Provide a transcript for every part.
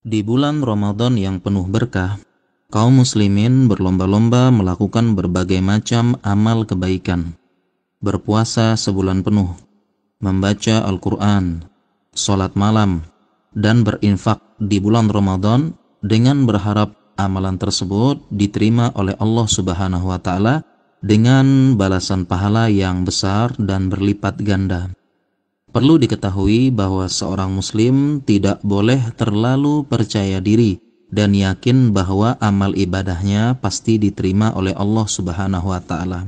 Di bulan Ramadan yang penuh berkah, kaum muslimin berlomba-lomba melakukan berbagai macam amal kebaikan. Berpuasa sebulan penuh, membaca Al-Quran, sholat malam, dan berinfak di bulan Ramadan dengan berharap amalan tersebut diterima oleh Allah Subhanahu wa Ta'ala dengan balasan pahala yang besar dan berlipat ganda. Perlu diketahui bahwa seorang muslim tidak boleh terlalu percaya diri dan yakin bahwa amal ibadahnya pasti diterima oleh Allah Subhanahu wa taala.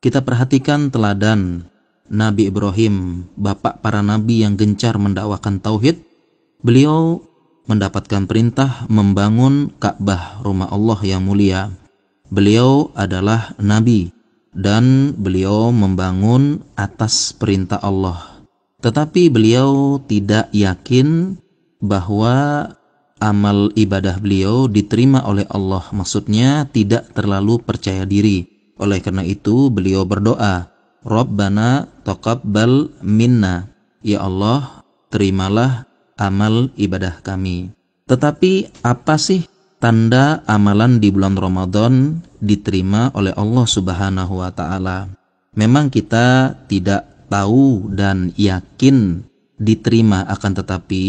Kita perhatikan teladan Nabi Ibrahim, bapak para nabi yang gencar mendakwakan tauhid. Beliau mendapatkan perintah membangun Ka'bah rumah Allah yang mulia. Beliau adalah nabi dan beliau membangun atas perintah Allah tetapi beliau tidak yakin bahwa amal ibadah beliau diterima oleh Allah, maksudnya tidak terlalu percaya diri. Oleh karena itu, beliau berdoa, "Rabbana taqabbal minna." Ya Allah, terimalah amal ibadah kami. Tetapi apa sih tanda amalan di bulan Ramadan diterima oleh Allah Subhanahu wa taala? Memang kita tidak tahu dan yakin diterima akan tetapi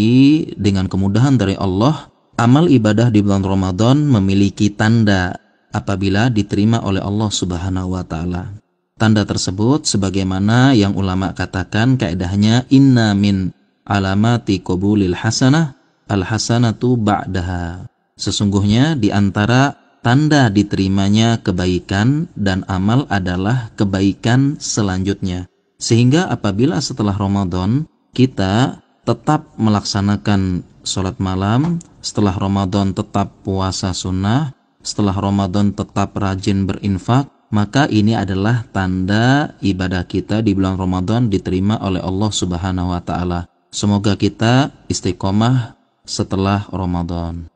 dengan kemudahan dari Allah amal ibadah di bulan Ramadan memiliki tanda apabila diterima oleh Allah Subhanahu wa taala. Tanda tersebut sebagaimana yang ulama katakan kaidahnya inna min alamati qabulil hasanah al hasanatu ba'daha. Sesungguhnya di antara tanda diterimanya kebaikan dan amal adalah kebaikan selanjutnya. Sehingga apabila setelah Ramadan kita tetap melaksanakan sholat malam, setelah Ramadan tetap puasa sunnah, setelah Ramadan tetap rajin berinfak, maka ini adalah tanda ibadah kita di bulan Ramadan diterima oleh Allah Subhanahu wa taala. Semoga kita istiqomah setelah Ramadan.